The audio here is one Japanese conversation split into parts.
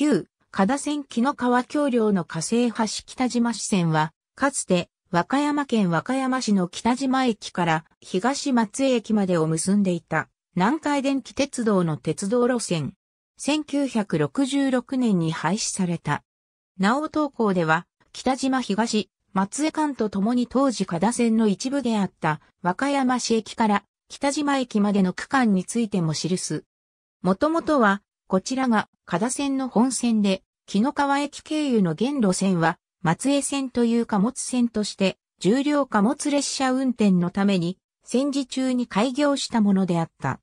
旧、加田線紀の川橋梁の火星橋北島支線は、かつて、和歌山県和歌山市の北島駅から東松江駅までを結んでいた、南海電気鉄道の鉄道路線。1966年に廃止された。なお東港では、北島東、松江間と共に当時加田線の一部であった和歌山市駅から北島駅までの区間についても記す。もともとはこちらが、加田線の本線で、木の川駅経由の現路線は、松江線という貨物線として、重量貨物列車運転のために、戦時中に開業したものであった。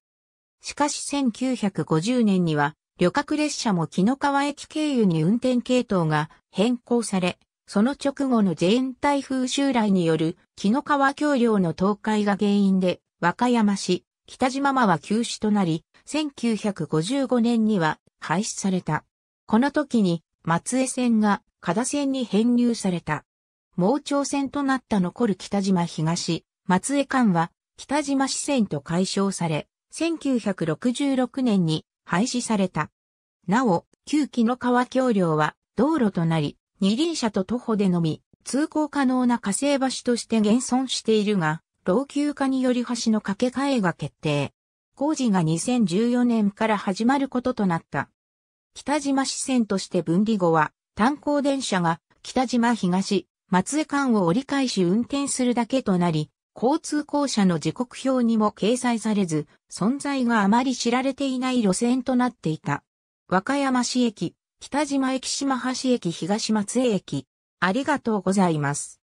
しかし1950年には、旅客列車も木の川駅経由に運転系統が変更され、その直後の全台風襲来による木の川橋梁の倒壊が原因で、和歌山市、北島間は休止となり、1955年には廃止された。この時に松江線が加田線に編入された。盲腸線となった残る北島東、松江間は北島支線と解消され、1966年に廃止された。なお、旧木の川橋梁は道路となり、二輪車と徒歩でのみ通行可能な火星橋として現存しているが、老朽化により橋の架け替えが決定。工事が2014年から始まることとなった。北島支線として分離後は、炭鉱電車が北島東、松江間を折り返し運転するだけとなり、交通公社の時刻表にも掲載されず、存在があまり知られていない路線となっていた。和歌山市駅、北島駅島橋駅東松江駅。ありがとうございます。